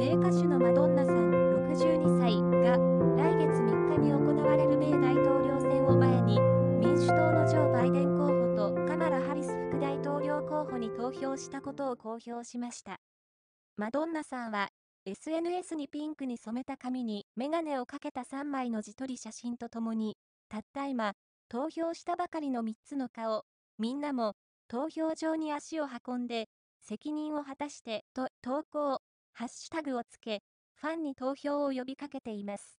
米歌手のマドンナさん62歳が来月3日に行われる米大統領選を前に民主党のジョー・バイデン候補とカマラ・ハリス副大統領候補に投票したことを公表しましたマドンナさんは SNS にピンクに染めた髪にメガネをかけた3枚の自撮り写真とともにたった今投票したばかりの3つの顔みんなも投票場に足を運んで責任を果たしてと投稿ハッシュタグをつけ、ファンに投票を呼びかけています。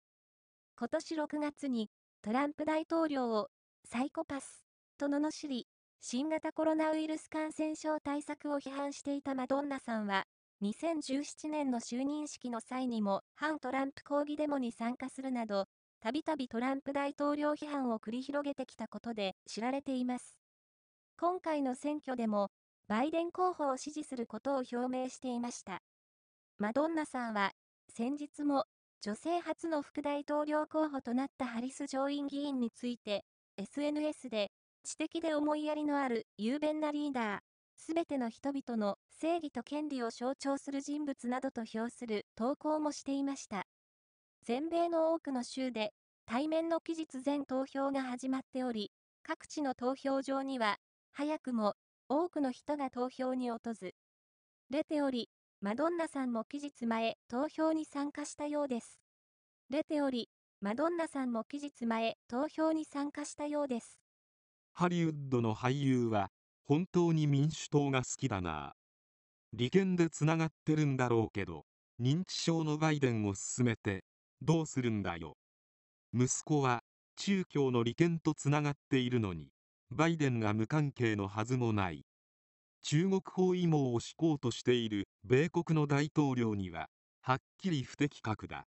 今年6月にトランプ大統領をサイコパスと罵り、新型コロナウイルス感染症対策を批判していたマドンナさんは、2017年の就任式の際にも反トランプ抗議デモに参加するなど、たびたびトランプ大統領批判を繰り広げてきたことで知られています。今回の選挙でも、バイデン候補を支持することを表明していました。マドンナさんは、先日も、女性初の副大統領候補となったハリス上院議員について、SNS で、知的で思いやりのある雄弁なリーダー、すべての人々の正義と権利を象徴する人物などと評する投稿もしていました。全米の多くの州で、対面の期日前投票が始まっており、各地の投票場には、早くも多くの人が投票に訪れており、マドンナさんも期日前、投票に参加したようです。出ており、マドンナさんも期日前、投票に参加したようです。ハリウッドの俳優は、本当に民主党が好きだな。利権でつながってるんだろうけど、認知症のバイデンを進めて、どうするんだよ。息子は、中共の利権とつながっているのに、バイデンが無関係のはずもない。中国包囲網を敷こうとしている米国の大統領にははっきり不適格だ